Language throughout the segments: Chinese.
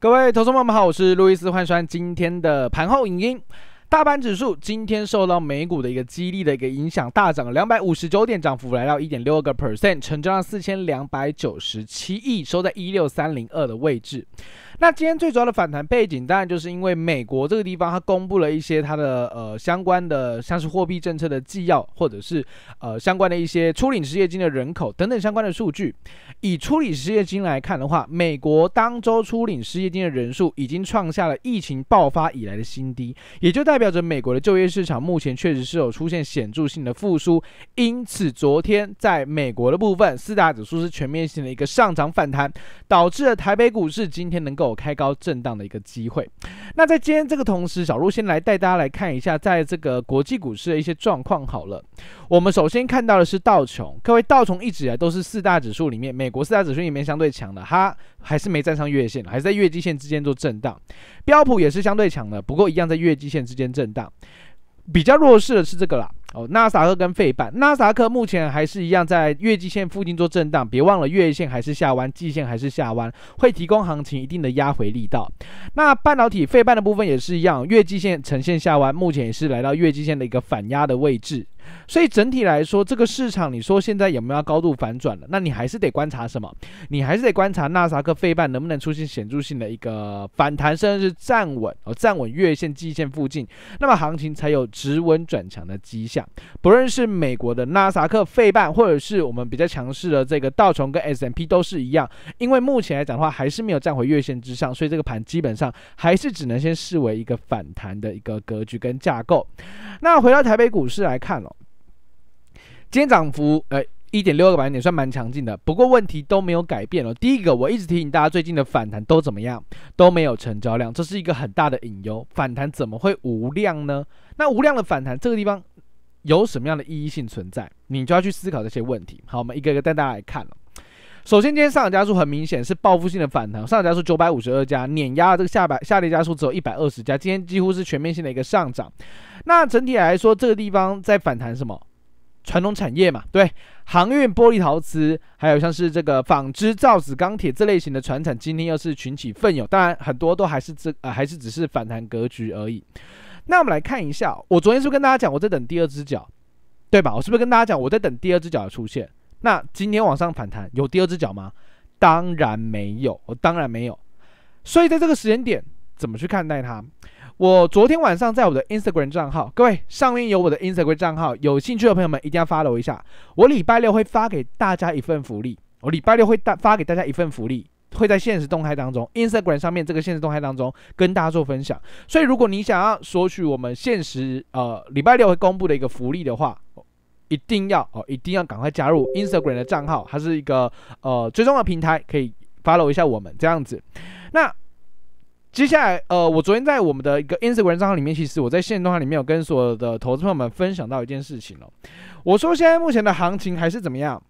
各位投资友们好，我是路易斯换算，今天的盘后影音。大盘指数今天受到美股的一个激励的一个影响，大涨了两百五十九点，涨幅来到一点六个 percent，成交了四千两百九十七亿，收在一六三零二的位置。那今天最主要的反弹背景，当然就是因为美国这个地方，它公布了一些它的呃相关的像是货币政策的纪要，或者是呃相关的一些初领失业金的人口等等相关的数据。以初领失业金来看的话，美国当周初领失业金的人数已经创下了疫情爆发以来的新低，也就代代表着美国的就业市场目前确实是有出现显著性的复苏，因此昨天在美国的部分四大指数是全面性的一个上涨反弹，导致了台北股市今天能够开高震荡的一个机会。那在今天这个同时，小鹿先来带大家来看一下在这个国际股市的一些状况。好了，我们首先看到的是道琼，各位道琼一直以来都是四大指数里面美国四大指数里面相对强的哈。还是没站上月线还是在月季线之间做震荡。标普也是相对强的，不过一样在月季线之间震荡。比较弱势的是这个啦，哦，纳斯克跟费半。纳斯克目前还是一样在月季线附近做震荡，别忘了月线还是下弯，季线还是下弯，会提供行情一定的压回力道。那半导体费半的部分也是一样，月季线呈现下弯，目前也是来到月季线的一个反压的位置。所以整体来说，这个市场你说现在有没有高度反转了？那你还是得观察什么？你还是得观察纳萨克费半能不能出现显著性的一个反弹，甚至是站稳哦，站稳月线、季线附近，那么行情才有止稳转强的迹象。不论是美国的纳萨克费半，或者是我们比较强势的这个道琼跟 S M P 都是一样，因为目前来讲的话，还是没有站回月线之上，所以这个盘基本上还是只能先视为一个反弹的一个格局跟架构。那回到台北股市来看哦，今天涨幅，呃，一点六个百分点，算蛮强劲的。不过问题都没有改变了。第一个，我一直提醒大家，最近的反弹都怎么样，都没有成交量，这是一个很大的隐忧。反弹怎么会无量呢？那无量的反弹，这个地方有什么样的意义性存在？你就要去思考这些问题。好，我们一个一个带大家来看了。首先，今天上涨加速很明显是报复性的反弹，上涨加速九百五十二家，碾压这个下百下跌加速只有一百二十家。今天几乎是全面性的一个上涨。那整体来说，这个地方在反弹什么？传统产业嘛，对，航运、玻璃、陶瓷，还有像是这个纺织、造纸、钢铁这类型的船产，今天又是群起奋勇。当然，很多都还是这呃，还是只是反弹格局而已。那我们来看一下，我昨天是不是跟大家讲，我在等第二只脚，对吧？我是不是跟大家讲，我在等第二只脚的出现？那今天往上反弹，有第二只脚吗？当然没有，当然没有。所以在这个时间点，怎么去看待它？我昨天晚上在我的 Instagram 账号，各位上面有我的 Instagram 账号，有兴趣的朋友们一定要 follow 一下。我礼拜六会发给大家一份福利，我礼拜六会发给大家一份福利，会在现实动态当中，Instagram 上面这个现实动态当中跟大家做分享。所以，如果你想要索取我们现实呃礼拜六会公布的一个福利的话，一定要哦，一定要赶快加入 Instagram 的账号，它是一个呃追踪的平台，可以 follow 一下我们这样子。那。接下来，呃，我昨天在我们的一个 Instagram 账号里面，其实我在线动画里面有跟所有的投资朋友们分享到一件事情哦。我说现在目前的行情还是怎么样？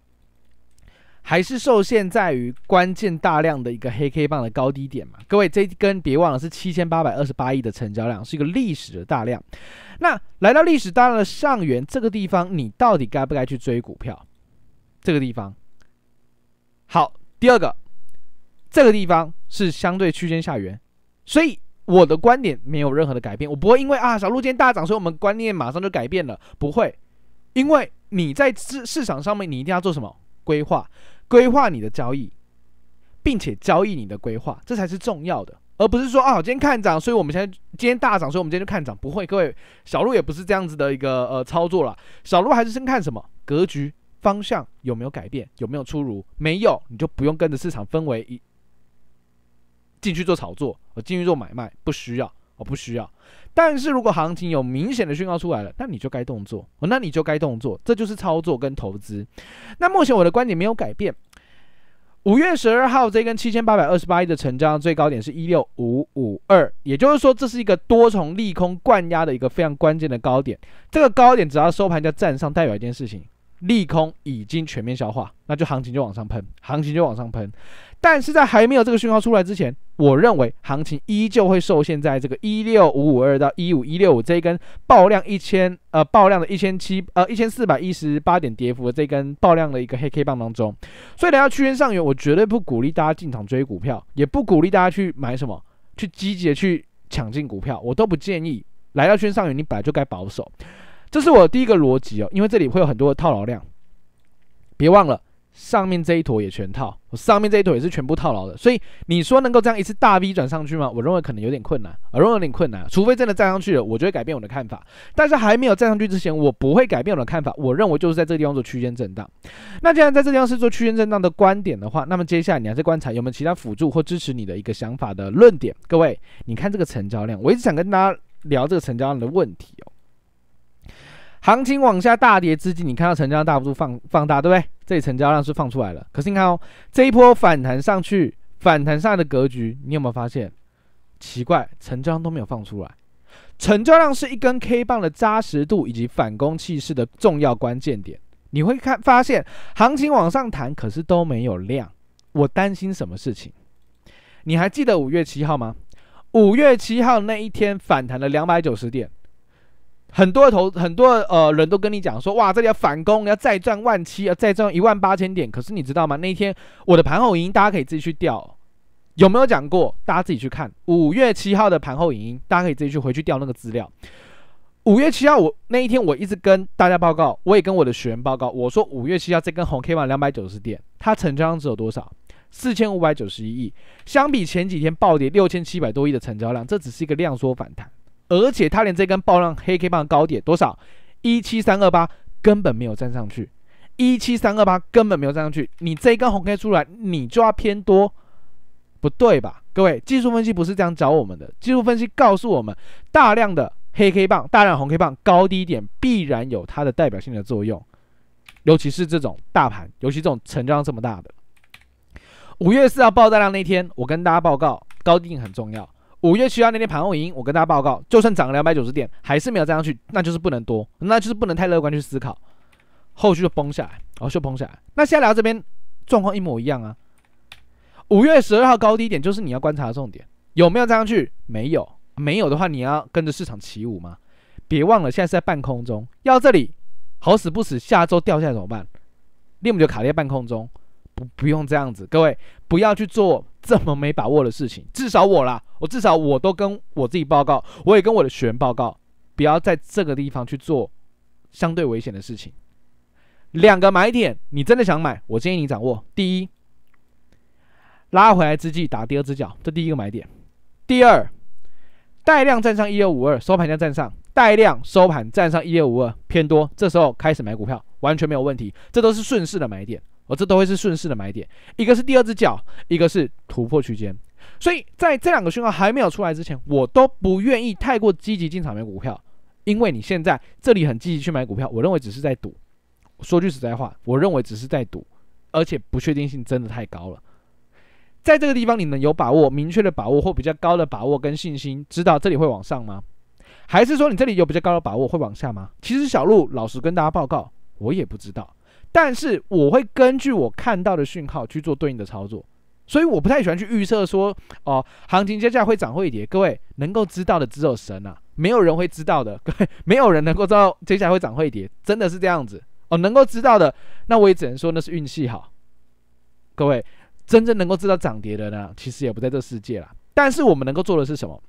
还是受限在于关键大量的一个黑 K 棒的高低点嘛？各位，这根别忘了是七千八百二十八亿的成交量，是一个历史的大量。那来到历史大量的上缘这个地方，你到底该不该去追股票？这个地方。好，第二个，这个地方是相对区间下缘。所以我的观点没有任何的改变，我不会因为啊小鹿今天大涨，所以我们观念马上就改变了，不会。因为你在市市场上面，你一定要做什么规划，规划你的交易，并且交易你的规划，这才是重要的，而不是说啊今天看涨，所以我们现在今天大涨，所以我们今天就看涨，不会。各位小鹿也不是这样子的一个呃操作了，小鹿还是先看什么格局方向有没有改变，有没有出炉，没有你就不用跟着市场氛围一。进去做炒作，我进去做买卖不需要，我不需要。但是如果行情有明显的讯号出来了，那你就该动作，那你就该动作，这就是操作跟投资。那目前我的观点没有改变。五月十二号这根七千八百二十八亿的成交量最高点是一六五五二，也就是说这是一个多重利空灌压的一个非常关键的高点。这个高点只要收盘价站上，代表一件事情，利空已经全面消化，那就行情就往上喷，行情就往上喷。但是在还没有这个讯号出来之前，我认为行情依旧会受限在这个一六五五二到一五一六五这一根爆量一千呃爆量的一千七呃一千四百一十八点跌幅的这根爆量的一个黑 K 棒当中。所以来到区间上缘，我绝对不鼓励大家进场追股票，也不鼓励大家去买什么去积极的去抢进股票，我都不建议。来到区间上缘，你本来就该保守，这是我第一个逻辑哦，因为这里会有很多的套牢量，别忘了。上面这一坨也全套，我上面这一坨也是全部套牢的，所以你说能够这样一次大 V 转上去吗？我认为可能有点困难，啊，认为有点困难，除非真的站上去了，我就会改变我的看法。但是还没有站上去之前，我不会改变我的看法。我认为就是在这个地方做区间震荡。那既然在这地方是做区间震荡的观点的话，那么接下来你还在观察有没有其他辅助或支持你的一个想法的论点？各位，你看这个成交量，我一直想跟大家聊这个成交量的问题。行情往下大跌之际，你看到成交量大幅度放放大，对不对？这里成交量是放出来了。可是你看哦，这一波反弹上去，反弹上的格局，你有没有发现奇怪？成交量都没有放出来，成交量是一根 K 棒的扎实度以及反攻气势的重要关键点。你会看发现，行情往上弹，可是都没有量。我担心什么事情？你还记得五月七号吗？五月七号那一天反弹了两百九十点。很多投很多呃人都跟你讲说，哇，这里要反攻，要再赚万七，要再赚一万八千点。可是你知道吗？那一天我的盘后影音，大家可以自己去调，有没有讲过？大家自己去看五月七号的盘后影音，大家可以自己去回去调那个资料。五月七号我那一天我一直跟大家报告，我也跟我的学员报告，我说五月七号这根红 K 线两百九十点，它成交量只有多少？四千五百九十一亿，相比前几天暴跌六千七百多亿的成交量，这只是一个量缩反弹。而且他连这根爆量黑 K 棒的高点多少？一七三二八根本没有站上去，一七三二八根本没有站上去。你这一根红 K 出来，你抓偏多，不对吧？各位，技术分析不是这样找我们的。技术分析告诉我们，大量的黑 K 棒、大量红 K 棒高低点必然有它的代表性的作用，尤其是这种大盘，尤其这种成交量这么大的。五月四号爆大量那天，我跟大家报告，高低很重要。五月七号那天盘后，我跟大家报告，就算涨了两百九十点，还是没有站上去，那就是不能多，那就是不能太乐观去思考，后续就崩下来，然后就崩下来。那现在聊这边状况一模一样啊。五月十二号高低点就是你要观察的重点，有没有站上去？没有，没有的话，你要跟着市场起舞吗？别忘了，现在是在半空中，要这里好死不死，下周掉下来怎么办？立马就卡在半空中。不不用这样子，各位不要去做这么没把握的事情。至少我啦，我至少我都跟我自己报告，我也跟我的学员报告，不要在这个地方去做相对危险的事情。两个买点，你真的想买，我建议你掌握第一，拉回来之际打第二只脚，这第一个买点；第二，带量站上一二五二，收盘价站上带量收盘站上一二五二偏多，这时候开始买股票完全没有问题，这都是顺势的买点。我这都会是顺势的买点，一个是第二只脚，一个是突破区间。所以在这两个讯号还没有出来之前，我都不愿意太过积极进场买股票，因为你现在这里很积极去买股票，我认为只是在赌。说句实在话，我认为只是在赌，而且不确定性真的太高了。在这个地方，你们有把握、明确的把握或比较高的把握跟信心，知道这里会往上吗？还是说你这里有比较高的把握会往下吗？其实小鹿老实跟大家报告，我也不知道。但是我会根据我看到的讯号去做对应的操作，所以我不太喜欢去预测说哦，行情接下来会涨会跌。各位能够知道的只有神啊，没有人会知道的，各位没有人能够知道接下来会涨会跌，真的是这样子哦。能够知道的，那我也只能说那是运气好。各位真正能够知道涨跌的呢，其实也不在这世界了。但是我们能够做的是什么？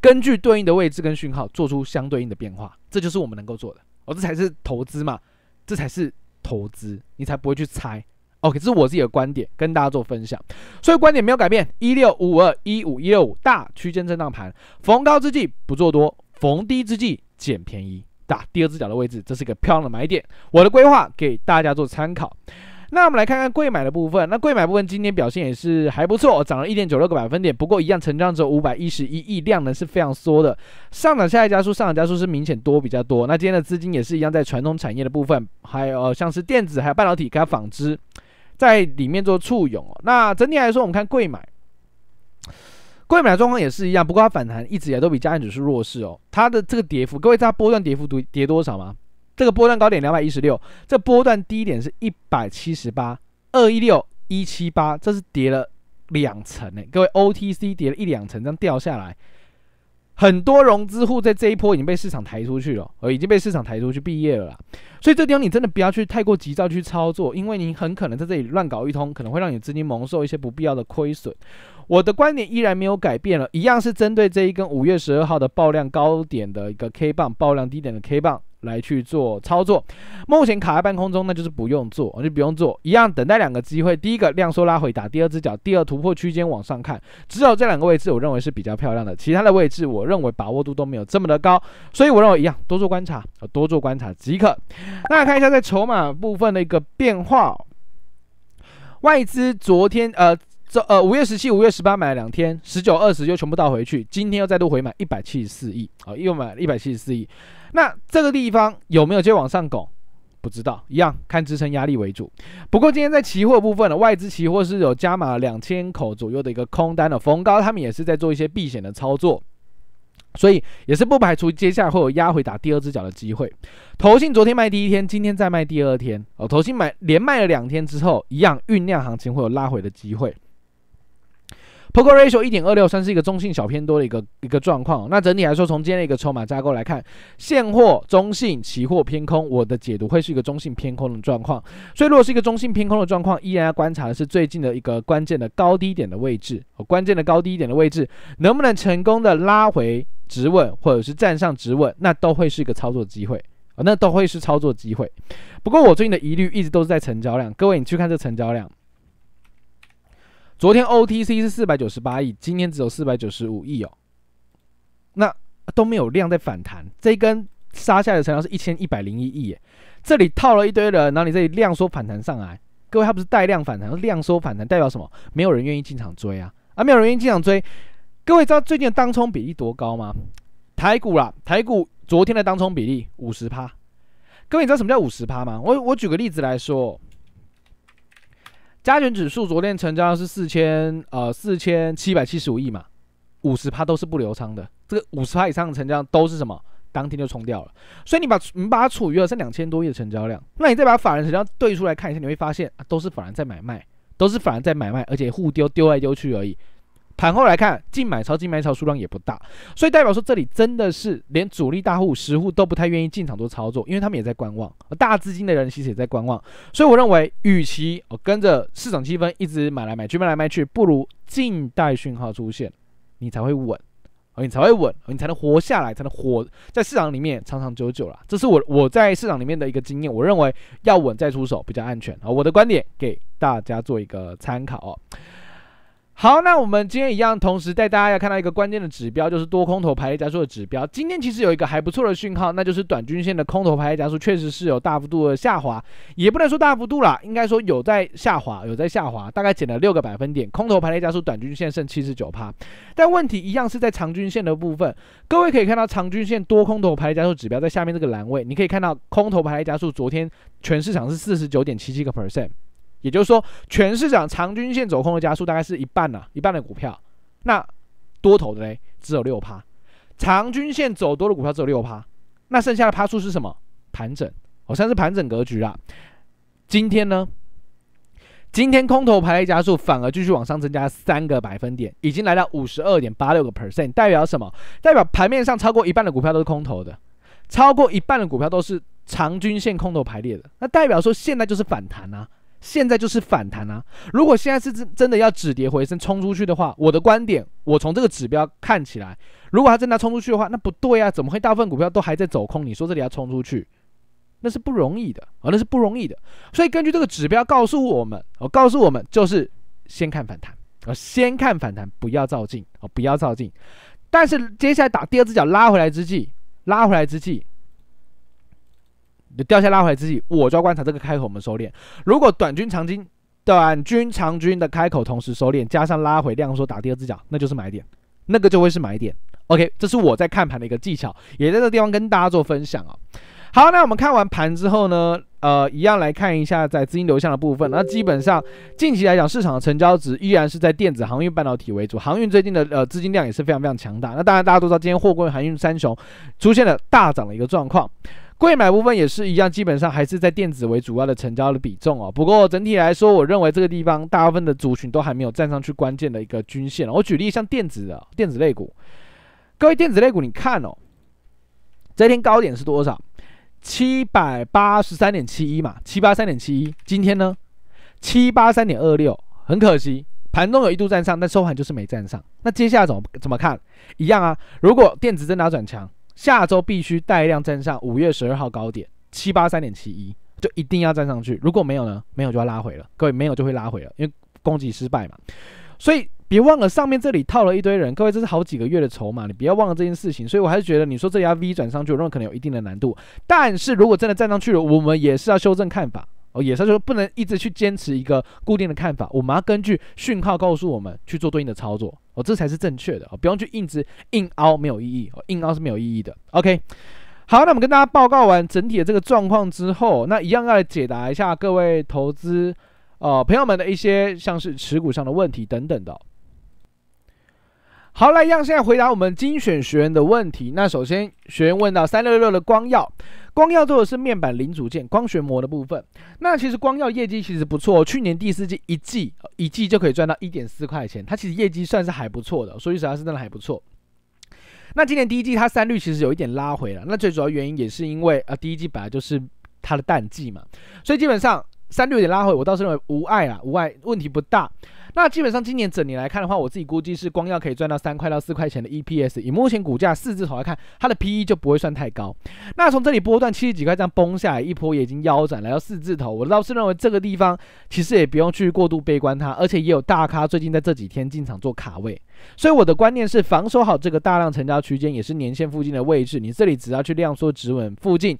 根据对应的位置跟讯号做出相对应的变化，这就是我们能够做的哦。这才是投资嘛，这才是。投资，你才不会去猜。OK，这是我自己的观点，跟大家做分享。所以观点没有改变。一六五二一五一六五大区间震荡盘，逢高之际不做多，逢低之际捡便宜，打第二只脚的位置，这是一个漂亮的买点。我的规划给大家做参考。那我们来看看贵买的部分，那贵买部分今天表现也是还不错，涨了一点九六个百分点，不过一样成交量只有五百一十一亿，量能是非常缩的。上涨下加速，上涨加速是明显多比较多。那今天的资金也是一样，在传统产业的部分，还有像是电子、还有半导体、还有纺织在里面做簇拥。哦。那整体来说，我们看贵买，贵买状况也是一样，不过它反弹一直以来都比加电指数弱势哦。它的这个跌幅，各位知道波段跌幅多跌多少吗？这个波段高点两百一十六，这波段低点是一百七十八，二一六一七八，这是跌了两层呢。各位 OTC 跌了一两层这样掉下来，很多融资户在这一波已经被市场抬出去了，呃已经被市场抬出去毕业了。所以这地方你真的不要去太过急躁去操作，因为你很可能在这里乱搞一通，可能会让你资金蒙受一些不必要的亏损。我的观点依然没有改变了，一样是针对这一根五月十二号的爆量高点的一个 K 棒，爆量低点的 K 棒。来去做操作，目前卡在半空中，那就是不用做，就不用做一样，等待两个机会。第一个量缩拉回打第二只脚，第二突破区间往上看，只有这两个位置，我认为是比较漂亮的，其他的位置我认为把握度都没有这么的高，所以我认为一样多做观察，多做观察即可。那看一下在筹码部分的一个变化，外资昨天呃，这呃五月十七、五月十八买了两天，十九、二十又全部倒回去，今天又再度回买一百七十四亿，啊，又买一百七十四亿。那这个地方有没有接往上拱？不知道，一样看支撑压力为主。不过今天在期货部分呢，外资期货是有加码两千口左右的一个空单的逢高，他们也是在做一些避险的操作，所以也是不排除接下来会有压回打第二只脚的机会。投信昨天卖第一天，今天再卖第二天哦，投信买连卖了两天之后，一样酝酿行情会有拉回的机会。Poker ratio 一点二六算是一个中性小偏多的一个一个状况。那整体来说，从今天的一个筹码架构来看，现货中性，期货偏空，我的解读会是一个中性偏空的状况。所以如果是一个中性偏空的状况，依然要观察的是最近的一个关键的高低点的位置。关键的高低点的位置能不能成功的拉回止稳，或者是站上止稳，那都会是一个操作机会啊，那都会是操作机会。不过我最近的疑虑一直都是在成交量。各位，你去看这成交量。昨天 OTC 是四百九十八亿，今天只有四百九十五亿哦，那都没有量在反弹。这一根杀下的成交是一千一百零一亿，这里套了一堆人，然后你这里量缩反弹上来，各位它不是带量反弹，量缩反弹代表什么？没有人愿意进场追啊，啊没有人愿意进场追。各位知道最近的当冲比例多高吗？台股啦，台股昨天的当冲比例五十趴。各位知道什么叫五十趴吗？我我举个例子来说。加权指数昨天成交是四千呃四千七百七十五亿嘛，五十趴都是不流仓的，这个五十趴以上的成交量都是什么？当天就冲掉了。所以你把你把它处于了是两千多亿的成交量，那你再把法人成交对出来看一下，你会发现都是法人在买卖，都是法人在买卖，而且互丢丢来丢去而已。盘后来看，净买超、净卖超数量也不大，所以代表说这里真的是连主力大户、十户都不太愿意进场做操作，因为他们也在观望，而大资金的人其实也在观望。所以我认为，与其我跟着市场气氛一直买来买去、卖来卖去，不如静待讯号出现，你才会稳，而你才会稳，而你才能活下来，才能活在市场里面长长久久啦。这是我我在市场里面的一个经验，我认为要稳再出手比较安全啊。我的观点给大家做一个参考哦。好，那我们今天一样，同时带大家要看到一个关键的指标，就是多空头排列加速的指标。今天其实有一个还不错的讯号，那就是短均线的空头排列加速确实是有大幅度的下滑，也不能说大幅度啦，应该说有在下滑，有在下滑，大概减了六个百分点。空头排列加速短均线剩七十九趴，但问题一样是在长均线的部分。各位可以看到长均线多空头排列加速指标在下面这个栏位，你可以看到空头排列加速昨天全市场是四十九点七七个 percent。也就是说，全市场长均线走空的加速大概是一半呢，一半的股票，那多头的嘞，只有六趴，长均线走多的股票只有六趴，那剩下的趴数是什么？盘整，好像是盘整格局啊。今天呢，今天空头排列加速反而继续往上增加三个百分点，已经来到五十二点八六个 percent，代表什么？代表盘面上超过一半的股票都是空头的，超过一半的股票都是长均线空头排列的，那代表说现在就是反弹啊。现在就是反弹啊！如果现在是真真的要止跌回升冲出去的话，我的观点，我从这个指标看起来，如果它真的冲出去的话，那不对啊！怎么会大部分股票都还在走空？你说这里要冲出去，那是不容易的，哦，那是不容易的。所以根据这个指标告诉我们，哦，告诉我们就是先看反弹，哦，先看反弹，不要照镜，哦，不要照镜。但是接下来打第二只脚拉回来之际，拉回来之际。就掉下拉回之际，我就要观察这个开口，我们收敛。如果短均长均短均长均的开口同时收敛，加上拉回量缩，打第二只脚，那就是买点，那个就会是买点。OK，这是我在看盘的一个技巧，也在这地方跟大家做分享啊。好，那我们看完盘之后呢，呃，一样来看一下在资金流向的部分。那基本上近期来讲，市场的成交值依然是在电子、航运、半导体为主。航运最近的呃资金量也是非常非常强大。那当然大家都知道，今天货柜航运三雄出现了大涨的一个状况。贵买部分也是一样，基本上还是在电子为主要的成交的比重哦。不过整体来说，我认为这个地方大部分的族群都还没有站上去关键的一个均线我举例像电子的电子类股，各位电子类股，你看哦，这天高点是多少？七百八十三点七一嘛，七八三点七一。今天呢，七八三点二六，很可惜，盘中有一度站上，但收盘就是没站上。那接下来怎么怎么看？一样啊，如果电子真哪转强。下周必须带量站上五月十二号高点七八三点七一，就一定要站上去。如果没有呢？没有就要拉回了。各位没有就会拉回了，因为攻击失败嘛。所以别忘了上面这里套了一堆人，各位这是好几个月的筹码，你不要忘了这件事情。所以我还是觉得你说这要 V 转上去，有可能有一定的难度。但是如果真的站上去了，我们也是要修正看法。哦，也是说不能一直去坚持一个固定的看法，我们要根据讯号告诉我们去做对应的操作，哦，这才是正确的，不用去硬直硬凹，没有意义，硬凹是没有意义的。OK，好，那我们跟大家报告完整体的这个状况之后，那一样要来解答一下各位投资，呃，朋友们的一些像是持股上的问题等等的。好，来样，现在回答我们精选学员的问题。那首先，学员问到三六六的光耀，光耀做的是面板零组件、光学膜的部分。那其实光耀业绩其实不错，去年第四季一季一季就可以赚到一点四块钱，它其实业绩算是还不错的。说句实话，是真的还不错。那今年第一季它三率其实有一点拉回了，那最主要原因也是因为啊，第一季本来就是它的淡季嘛，所以基本上。三六点拉回，我倒是认为无碍啦，无碍，问题不大。那基本上今年整年来看的话，我自己估计是光耀可以赚到三块到四块钱的 EPS，以目前股价四字头来看，它的 PE 就不会算太高。那从这里波段七十几块这样崩下来，一波也已经腰斩来到四字头，我倒是认为这个地方其实也不用去过度悲观它，而且也有大咖最近在这几天进场做卡位，所以我的观念是防守好这个大量成交区间，也是年线附近的位置，你这里只要去量缩止稳附近。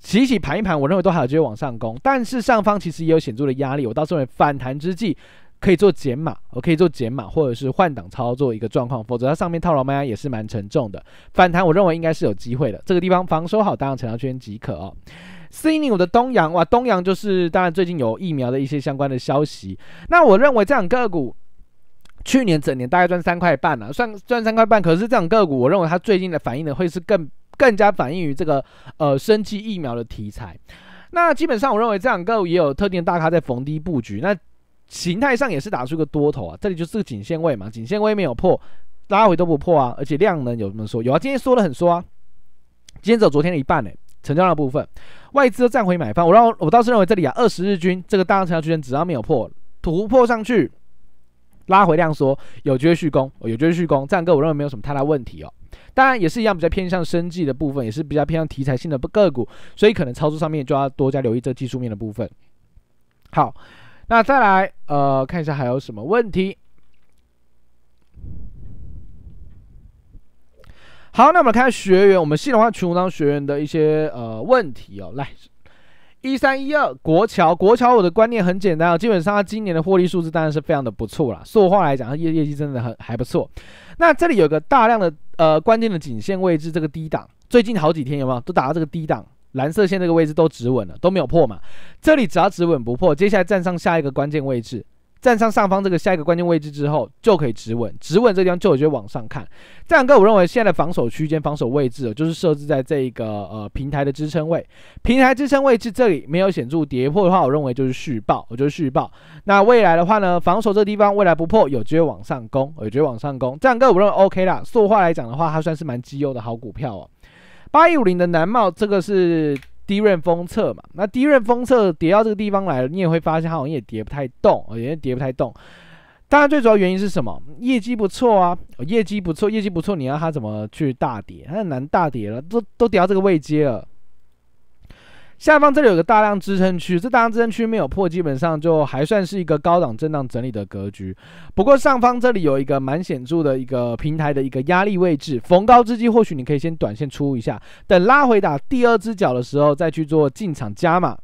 洗洗盘一盘，我认为都还有机会往上攻，但是上方其实也有显著的压力。我到时候反弹之际，可以做减码，我可以做减码，或者是换挡操作一个状况，否则它上面套牢卖压也是蛮沉重的。反弹我认为应该是有机会的。这个地方防守好，当成交圈即可哦。C 五的东阳哇，东阳就是当然最近有疫苗的一些相关的消息。那我认为这样个股去年整年大概赚三块半了，算赚三块半。可是这种个股，我认为它最近的反应呢会是更。更加反映于这个呃生机疫苗的题材，那基本上我认为这两个也有特定大咖在逢低布局，那形态上也是打出一个多头啊，这里就是个颈线位嘛，颈线位没有破，拉回都不破啊，而且量能有这么说，有啊，今天缩了很缩啊，今天走昨天的一半呢，成交量部分外资占回买方，我让，我倒是认为这里啊二十日均这个大量成交区间只要没有破突破上去，拉回量缩有绝对续攻，有绝对续攻，这两个我认为没有什么太大问题哦。当然也是一样，比较偏向生计的部分，也是比较偏向题材性的个股，所以可能操作上面就要多加留意这技术面的部分。好，那再来呃看一下还有什么问题。好，那我们看学员，我们系统化群当学员的一些呃问题哦。来，一三一二国桥，国桥我的观念很简单啊，基本上它今年的获利数字当然是非常的不错啦。说话来讲，它业业绩真的很还不错。那这里有个大量的呃关键的颈线位置，这个低档，最近好几天有没有都打到这个低档蓝色线这个位置都止稳了，都没有破嘛？这里只要止稳不破，接下来站上下一个关键位置。站上上方这个下一个关键位置之后，就可以直稳，直稳这个地方就有机会往上看。这两个我认为现在的防守区间、防守位置，就是设置在这一个呃平台的支撑位。平台支撑位置这里没有显著跌破的话，我认为就是续报，我觉得续报。那未来的话呢，防守这地方未来不破，有机会往上攻，有觉得往上攻。这两个我认为 OK 啦。塑化来讲的话，它算是蛮绩优的好股票哦。八一五零的南茂，这个是。低润封测嘛，那低润封测叠到这个地方来了，你也会发现它好像也叠不太动，也叠不太动。当然，最主要原因是什么？业绩不错啊，业绩不错，业绩不错，你要它怎么去大跌？它很难大跌了，都都叠到这个位阶了。下方这里有个大量支撑区，这大量支撑区没有破，基本上就还算是一个高档震荡整理的格局。不过上方这里有一个蛮显著的一个平台的一个压力位置，逢高之际，或许你可以先短线出一下，等拉回打第二只脚的时候再去做进场加码。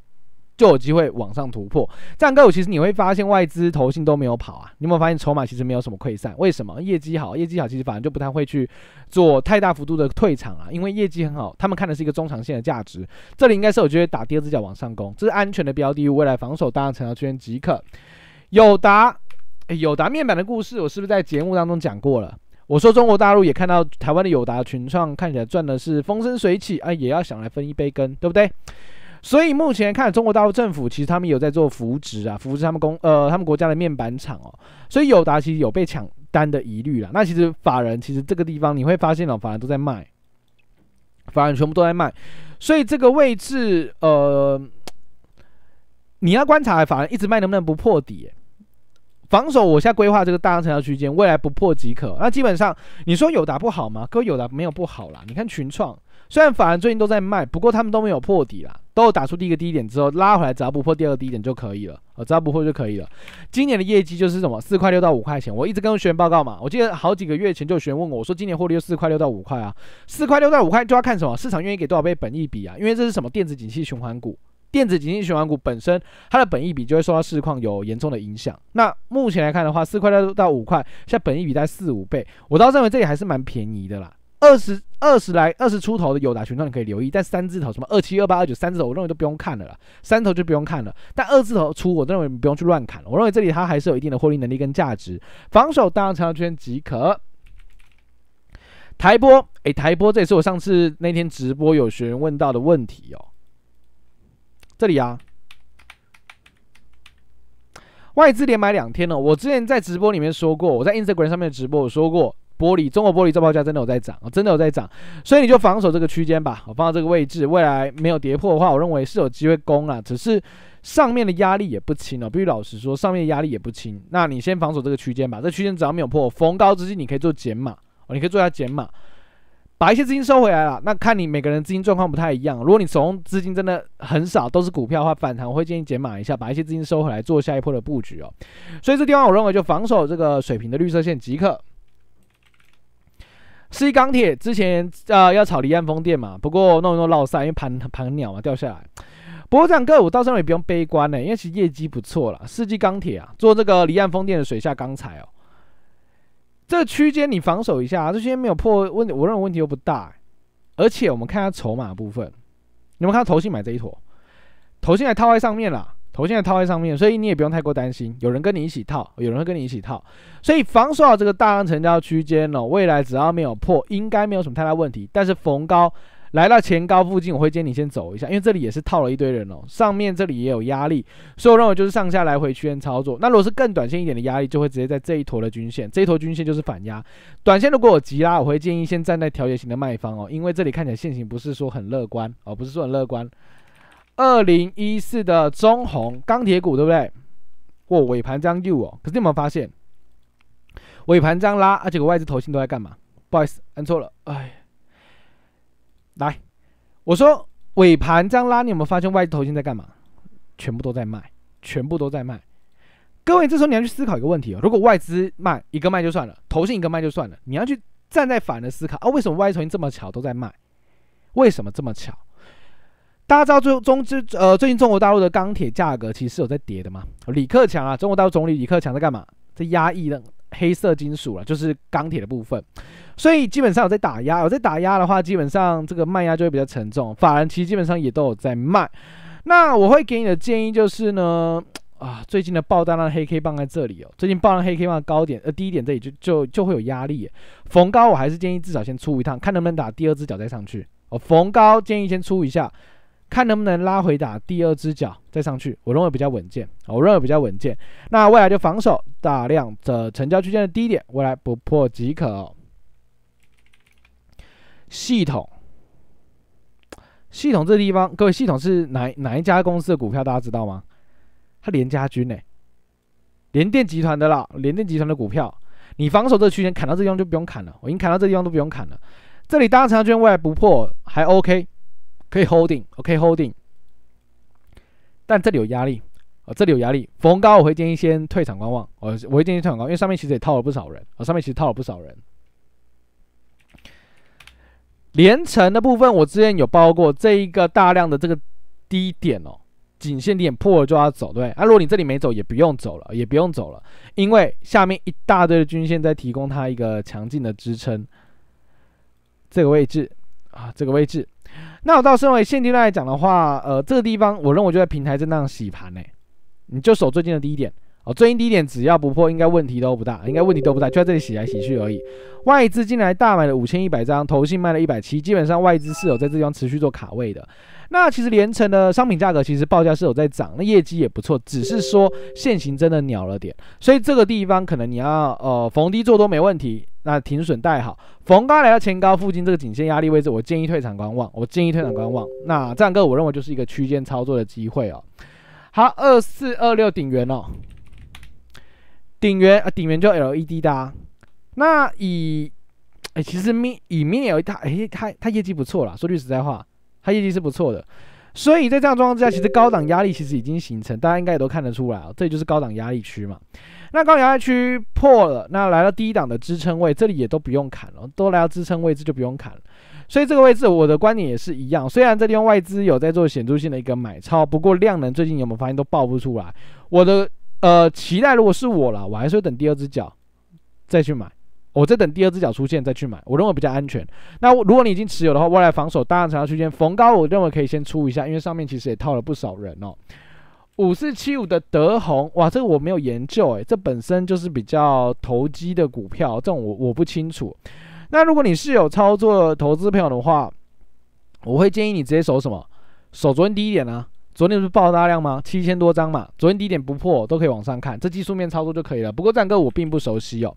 就有机会往上突破，这样个股其实你会发现外资投信都没有跑啊，你有没有发现筹码其实没有什么溃散？为什么？业绩好，业绩好其实反而就不太会去做太大幅度的退场啊，因为业绩很好，他们看的是一个中长线的价值。这里应该是我觉得打第二只脚往上攻，这是安全的标的，未来防守当然交区间即可。友达，友达面板的故事我是不是在节目当中讲过了？我说中国大陆也看到台湾的友达群创看起来赚的是风生水起啊，也要想来分一杯羹，对不对？所以目前看中国大陆政府，其实他们有在做扶植啊，扶持他们公呃他们国家的面板厂哦。所以友达其实有被抢单的疑虑了。那其实法人其实这个地方你会发现哦，法人都在卖，法人全部都在卖，所以这个位置呃，你要观察法人一直卖能不能不破底。防守我现在规划这个大阳成交区间，未来不破即可。那基本上你说友达不好吗？哥，友达没有不好啦。你看群创虽然法人最近都在卖，不过他们都没有破底啦。都打出第一个低点之后拉回来，只要不破第二个低点就可以了。呃，只要不破就可以了。今年的业绩就是什么，四块六到五块钱。我一直跟学员报告嘛，我记得好几个月前就学员问我，我说今年获利就四块六到五块啊，四块六到五块就要看什么，市场愿意给多少倍本益比啊？因为这是什么电子景气循环股，电子景气循环股本身它的本益比就会受到市况有严重的影响。那目前来看的话，四块六到五块，现在本益比在四五倍，我倒认为这里还是蛮便宜的啦。二十二十来二十出头的有达群众，你可以留意，但三字头什么二七、二八、二九、三字头，我认为都不用看了啦。三头就不用看了，但二字头出，我认为不用去乱砍。我认为这里它还是有一定的获利能力跟价值，防守大长圈即可。台波，哎，台波，这也是我上次那天直播有学员问到的问题哦。这里啊，外资连买两天了。我之前在直播里面说过，我在 Instagram 上面直播我说过。玻璃，中国玻璃这报价真的有在涨啊，真的有在涨，所以你就防守这个区间吧。我放到这个位置，未来没有跌破的话，我认为是有机会攻了。只是上面的压力也不轻哦，必须老实说，上面压力也不轻。那你先防守这个区间吧。这区间只要没有破，逢高资金你可以做减码哦，你可以做一下减码，把一些资金收回来了。那看你每个人资金状况不太一样，如果你手中资金真的很少，都是股票的话反弹，我会建议减码一下，把一些资金收回来做下一波的布局哦。所以这地方我认为就防守这个水平的绿色线即可。世纪钢铁之前啊要炒离岸风电嘛，不过弄一弄绕山，因为盘盘鸟嘛掉下来。不过这两个我到上面也不用悲观呢，因为其实业绩不错了。世纪钢铁啊，做这个离岸风电的水下钢材哦，这区间你防守一下，这区间没有破问，我认为问题又不大。而且我们看下筹码部分，你们看头新买这一坨？头信还套在上面了。头现在套在上面，所以你也不用太过担心。有人跟你一起套，有人会跟你一起套，所以防守好这个大量成交区间哦。未来只要没有破，应该没有什么太大问题。但是逢高来到前高附近，我会建议你先走一下，因为这里也是套了一堆人哦。上面这里也有压力，所以我认为就是上下来回区间操作。那如果是更短线一点的压力，就会直接在这一坨的均线，这一坨均线就是反压。短线如果有急拉，我会建议先站在调节型的卖方哦，因为这里看起来现形不是说很乐观，哦，不是说很乐观。二零一四的中红钢铁股对不对？哇，尾盘这样又哦。可是你有没有发现，尾盘这样拉？而且外资投信都在干嘛？不好意思，按错了。哎，来，我说尾盘这样拉，你有没有发现外资投信在干嘛？全部都在卖，全部都在卖。各位，这时候你要去思考一个问题啊：如果外资卖一个卖就算了，投信一个卖就算了，你要去站在反的思考啊，为什么外资投信这么巧都在卖？为什么这么巧？大家知道最中之呃最近中国大陆的钢铁价格其实是有在跌的嘛？李克强啊，中国大陆总理李克强在干嘛？在压抑的黑色金属了，就是钢铁的部分，所以基本上有在打压。有在打压的话，基本上这个卖压就会比较沉重。法人其实基本上也都有在卖。那我会给你的建议就是呢，啊，最近的爆单量黑 K 棒在这里哦，最近爆量黑 K 棒高点呃低点这里就就就会有压力。逢高我还是建议至少先出一趟，看能不能打第二只脚再上去。哦，逢高建议先出一下。看能不能拉回打第二只脚再上去，我认为比较稳健我认为比较稳健。那未来就防守大量的成交区间的低点，未来不破即可。系统，系统这地方，各位系统是哪哪一家公司的股票？大家知道吗？它联家军呢，联电集团的啦，联电集团的股票，你防守这区间砍到这地方就不用砍了，我已经砍到这地方都不用砍了，这里达成圈未来不破还 OK。可以 holding，OK holding，但这里有压力，啊，这里有压力。逢高我会建议先退场观望，我我会建议退场望，因为上面其实也套了不少人，啊，上面其实套了不少人。连城的部分，我之前有包过，这一个大量的这个低点哦，颈线点破了就要走，对啊，如果你这里没走，也不用走了，也不用走了，因为下面一大堆的均线在提供它一个强劲的支撑，这个位置啊，这个位置。那我到身为现阶段来讲的话，呃，这个地方我认为就在平台震荡洗盘呢，你就守最近的低点哦，最近低点只要不破，应该问题都不大，应该问题都不大，就在这里洗来洗去而已。外资进来大买的五千一百张，投信卖了一百七，基本上外资是有在这地方持续做卡位的。那其实连城的商品价格其实报价是有在涨，那业绩也不错，只是说现行真的鸟了点，所以这个地方可能你要呃逢低做多没问题。那停损带好，逢高来到前高附近这个颈线压力位置，我建议退场观望。我建议退场观望。那这样个我认为就是一个区间操作的机会哦。好，二四二六顶圆哦，顶圆啊，顶圆就 LED 的。那以，哎，其实 m 明以有一它，哎，它它业绩不错啦，说句实在话，它业绩是不错的。所以在这样状况之下，其实高档压力其实已经形成，大家应该也都看得出来啊，这就是高档压力区嘛。那高阳台区破了，那来到第一档的支撑位，这里也都不用砍了，都来到支撑位置就不用砍了。所以这个位置我的观点也是一样，虽然这地方外资有在做显著性的一个买超，不过量能最近有没有发现都爆不出来。我的呃期待如果是我了，我还是会等第二只脚再去买，我在等第二只脚出现再去买，我认为比较安全。那如果你已经持有的话，未来防守当然长交区间逢高我认为可以先出一下，因为上面其实也套了不少人哦。五四七五的德宏哇，这个我没有研究诶，这本身就是比较投机的股票，这种我我不清楚。那如果你是有操作投资票的话，我会建议你直接守什么？守昨天低点呢？昨天不是爆大量吗？七千多张嘛，昨天低点不破都可以往上看，这技术面操作就可以了。不过战哥我并不熟悉哦。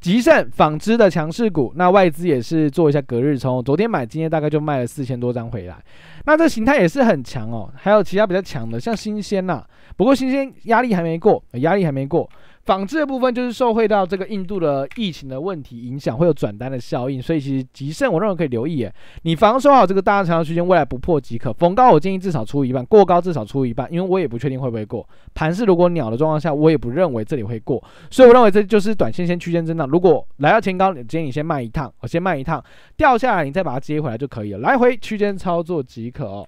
吉盛纺织的强势股，那外资也是做一下隔日冲，昨天买，今天大概就卖了四千多张回来，那这形态也是很强哦。还有其他比较强的，像新鲜呐，不过新鲜压力还没过，压力还没过。纺织的部分就是受惠到这个印度的疫情的问题影响，会有转单的效应，所以其实吉盛我认为可以留意。哎，你防守好这个大长长区间，未来不破即可。逢高我建议至少出一半，过高至少出一半，因为我也不确定会不会过。盘是如果鸟的状况下，我也不认为这里会过，所以我认为这就是短线先区间震荡。如果来到前高，建议你先卖一趟，我先卖一趟，掉下来你再把它接回来就可以了，来回区间操作即可哦。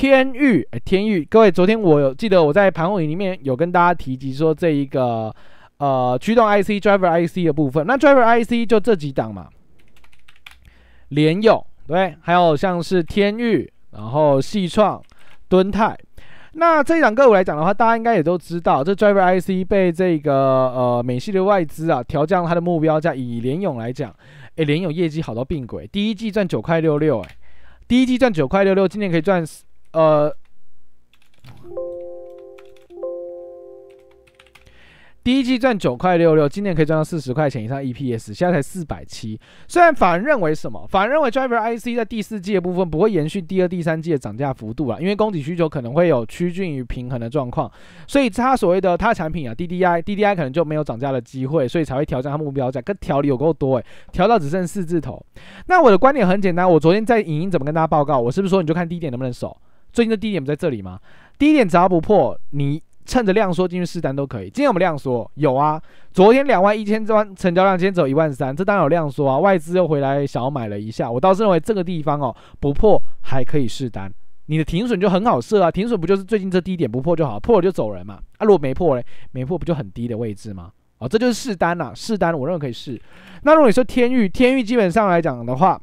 天域，哎，天域，各位，昨天我记得我在盘后里面有跟大家提及说，这一个呃驱动 IC driver IC 的部分，那 driver IC 就这几档嘛，联咏对，还有像是天域，然后系创、敦泰，那这一档个股来讲的话，大家应该也都知道，这 driver IC 被这个呃美系的外资啊调降它的目标价，以联咏来讲，哎，联咏业绩好到病鬼，第一季赚九块六六，哎，第一季赚九块六六，今年可以赚。呃，第一季赚九块六六，今年可以赚到四十块钱以上 EPS，现在才四百七。虽然反认为什么，反认为 Driver IC 在第四季的部分不会延续第二、第三季的涨价幅度了，因为供给需求可能会有趋近于平衡的状况，所以他所谓的他产品啊 DDI DDI 可能就没有涨价的机会，所以才会调整他目标价跟调理有够多诶，调到只剩四字头。那我的观点很简单，我昨天在影音怎么跟大家报告？我是不是说你就看低点能不能守？最近的低点不在这里吗？低点只要不破，你趁着量缩进去试单都可以。今天我们量缩，有啊，昨天两万一千单成交量，今天只有一万三，这当然有量缩啊。外资又回来小买了一下，我倒是认为这个地方哦，不破还可以试单。你的停损就很好设啊，停损不就是最近这低点不破就好，破了就走人嘛。啊，如果没破嘞，没破不就很低的位置吗？啊，这就是试单呐，试单我认为可以试。那如果你说天域，天域基本上来讲的话。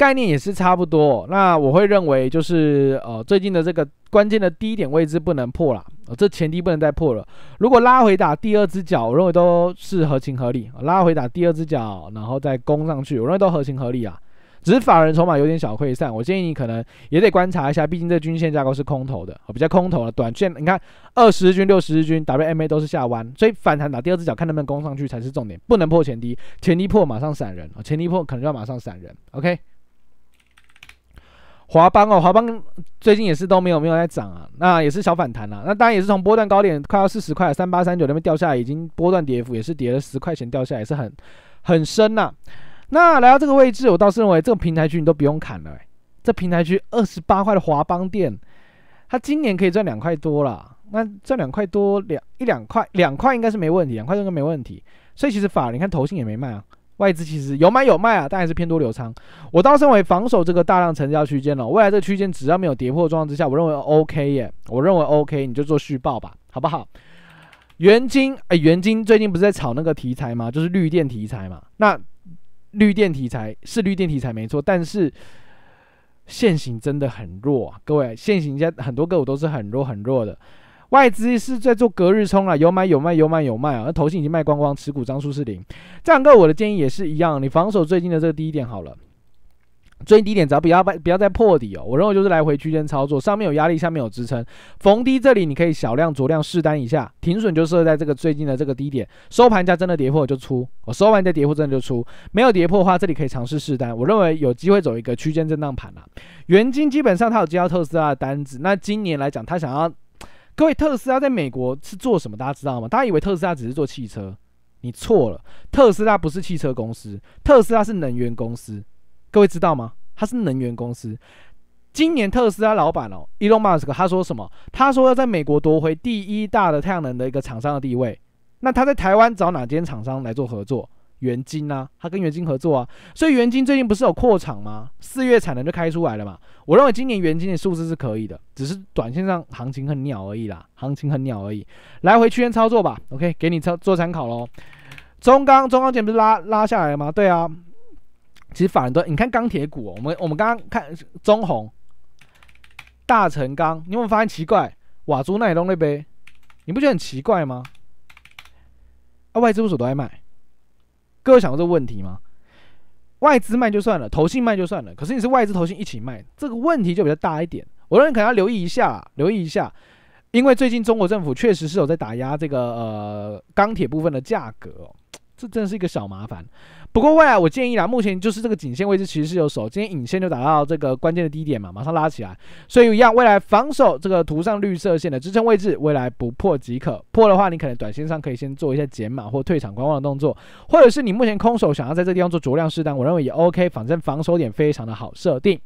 概念也是差不多，那我会认为就是呃最近的这个关键的低点位置不能破了，这前低不能再破了。如果拉回打第二只脚，我认为都是合情合理。拉回打第二只脚，然后再攻上去，我认为都合情合理啊。只是法人筹码有点小亏散，我建议你可能也得观察一下，毕竟这均线架构是空头的，比较空头的。短线你看二十日均、六十日均、WMA 都是下弯，所以反弹打第二只脚，看能不能攻上去才是重点。不能破前低，前低破马上闪人，前低破可能就要马上闪人。OK。华邦哦，华邦最近也是都没有没有在涨啊，那也是小反弹啦。那当然也是从波段高点快要四十块三八三九那边掉下来，已经波段跌幅也是跌了十块钱掉下来，也是很很深呐。那来到这个位置，我倒是认为这个平台区你都不用砍了。这平台区二十八块的华邦店，它今年可以赚两块多了。那赚两块多两一两块两块应该是没问题，两块多该没问题。所以其实法，你看投信也没卖啊。外资其实有买有卖啊，但还是偏多流仓。我倒认为防守这个大量成交区间了，未来这个区间只要没有跌破状况之下，我认为 OK 耶，我认为 OK，你就做续报吧，好不好？元金哎，元金最近不是在炒那个题材吗？就是绿电题材嘛。那绿电题材是绿电题材没错，但是现形真的很弱。各位现形在很多个股都是很弱很弱的。外资是在做隔日冲啊，有买有卖，有买有卖啊。那头新已经卖光光，持股张数是零。这两个我的建议也是一样，你防守最近的这个低点好了。最低点只要不要不要再破底哦。我认为就是来回区间操作，上面有压力，下面有支撑。逢低这里你可以小量酌量试单一下，停损就设在这个最近的这个低点。收盘价真的跌破就出，我收盘价跌破真的就出。没有跌破的话，这里可以尝试试单。我认为有机会走一个区间震荡盘啊。原金基本上它有接到特斯拉的单子，那今年来讲，它想要。各位，特斯拉在美国是做什么？大家知道吗？大家以为特斯拉只是做汽车，你错了。特斯拉不是汽车公司，特斯拉是能源公司。各位知道吗？它是能源公司。今年特斯拉老板哦，Elon Musk 他说什么？他说要在美国夺回第一大的太阳能的一个厂商的地位。那他在台湾找哪间厂商来做合作？元金啊，他跟元金合作啊，所以元金最近不是有扩厂吗？四月产能就开出来了嘛。我认为今年元金的数字是可以的，只是短线上行情很鸟而已啦，行情很鸟而已，来回区间操作吧。OK，给你操做参考喽。中钢、中钢线不是拉拉下来了吗？对啊，其实反而都你看钢铁股，我们我们刚刚看中红、大成钢，你有没有发现奇怪？瓦猪那里弄那杯，你不觉得很奇怪吗？啊，外资不都都在买？各位想过这个问题吗？外资卖就算了，投信卖就算了，可是你是外资投信一起卖，这个问题就比较大一点，我认为可能要留意一下，留意一下，因为最近中国政府确实是有在打压这个呃钢铁部分的价格。这真的是一个小麻烦，不过未来我建议啊，目前就是这个颈线位置其实是有手，今天影线就打到这个关键的低点嘛，马上拉起来，所以一样未来防守这个涂上绿色线的支撑位置，未来不破即可，破的话你可能短线上可以先做一下减码或退场观望的动作，或者是你目前空手想要在这个地方做酌量适当，我认为也 OK，反正防守点非常的好设定。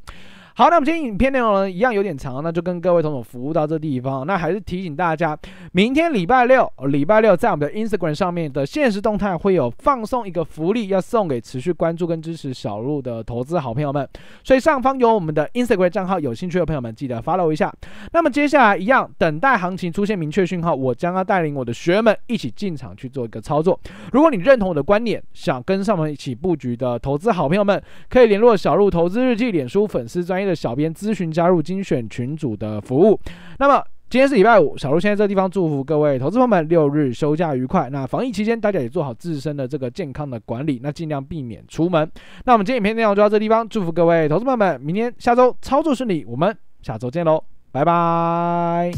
好，那我们今天影片内容呢，一样有点长，那就跟各位同总服务到这地方。那还是提醒大家，明天礼拜六，礼拜六在我们的 Instagram 上面的限时动态会有放送一个福利，要送给持续关注跟支持小鹿的投资好朋友们。所以上方有我们的 Instagram 账号，有兴趣的朋友们记得 follow 一下。那么接下来一样，等待行情出现明确讯号，我将要带领我的学员们一起进场去做一个操作。如果你认同我的观点，想跟上我们一起布局的投资好朋友们，可以联络小鹿投资日记脸书粉丝专。的小编咨询加入精选群组的服务。那么今天是礼拜五，小鹿现在这个地方祝福各位投资朋友们六日休假愉快。那防疫期间大家也做好自身的这个健康的管理，那尽量避免出门。那我们今天影片内容就到这地方，祝福各位投资朋友们明天下周操作顺利，我们下周见喽，拜拜。